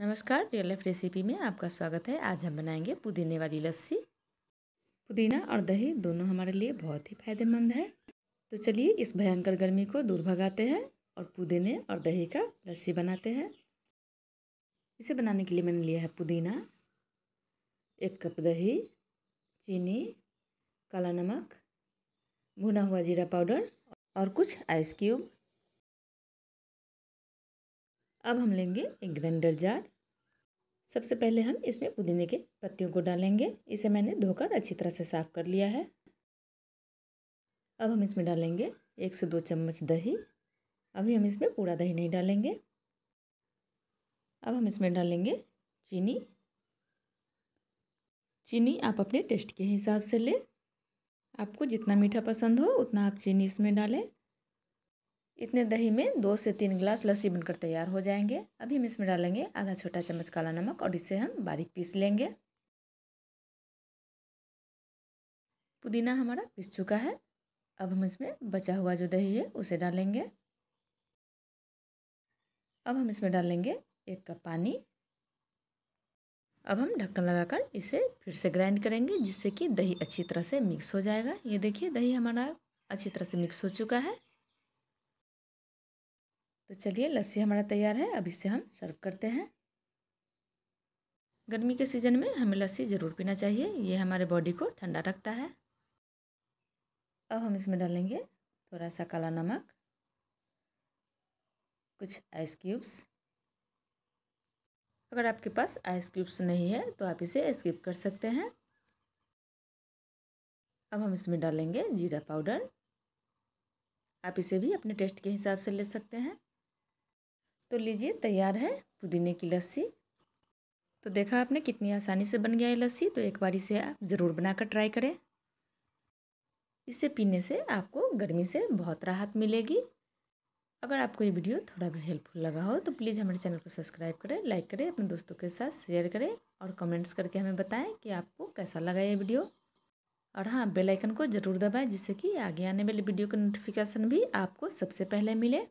नमस्कार real life recipe में आपका स्वागत है आज हम बनाएंगे पुदीने वाली लस्सी पुदीना और दही दोनों हमारे लिए बहुत ही फायदेमंद है तो चलिए इस भयंकर गर्मी को दूर भगाते हैं और पुदीने और दही का लस्सी बनाते हैं इसे बनाने के लिए मैंने लिया है पुदीना एक कप दही चीनी काला नमक भुना हुआ जीरा पाउडर और कुछ आइस क्यूब अब हम लेंगे एक ग्राइंडर जार सबसे पहले हम इसमें पुदीने के पत्तियों को डालेंगे इसे मैंने धोकर अच्छी तरह से साफ़ कर लिया है अब हम इसमें डालेंगे एक से दो चम्मच दही अभी हम इसमें पूरा दही नहीं डालेंगे अब हम इसमें डालेंगे चीनी चीनी आप अपने टेस्ट के हिसाब से लें आपको जितना मीठा पसंद हो उतना आप चीनी इसमें डालें इतने दही में दो से तीन गिलास लस्सी बनकर तैयार हो जाएंगे अभी हम इसमें डालेंगे आधा छोटा चम्मच काला नमक और इसे हम बारीक पीस लेंगे पुदीना हमारा पीस चुका है अब हम इसमें बचा हुआ जो दही है उसे डालेंगे अब हम इसमें डालेंगे एक कप पानी अब हम ढक्कन लगाकर इसे फिर से ग्राइंड करेंगे जिससे कि दही अच्छी तरह से मिक्स हो जाएगा ये देखिए दही हमारा अच्छी तरह से मिक्स हो चुका है तो चलिए लस्सी हमारा तैयार है अब इसे हम सर्व करते हैं गर्मी के सीज़न में हमें लस्सी ज़रूर पीना चाहिए ये हमारे बॉडी को ठंडा रखता है अब हम इसमें डालेंगे थोड़ा सा काला नमक कुछ आइस क्यूब्स अगर आपके पास आइस क्यूब्स नहीं है तो आप इसे स्किप कर सकते हैं अब हम इसमें डालेंगे जीरा पाउडर आप इसे भी अपने टेस्ट के हिसाब से ले सकते हैं तो लीजिए तैयार है पुदीने की लस्सी तो देखा आपने कितनी आसानी से बन गया है लस्सी तो एक बार इसे आप ज़रूर बनाकर ट्राई करें इसे पीने से आपको गर्मी से बहुत राहत मिलेगी अगर आपको ये वीडियो थोड़ा भी हेल्पफुल लगा हो तो प्लीज़ हमारे चैनल को सब्सक्राइब करें लाइक करें अपने दोस्तों के साथ शेयर करें और कमेंट्स करके हमें बताएं कि आपको कैसा लगा ये वीडियो और हाँ बेल आइकन को ज़रूर दबाएं जिससे कि आगे आने वाली वीडियो का नोटिफिकेशन भी आपको सबसे पहले मिले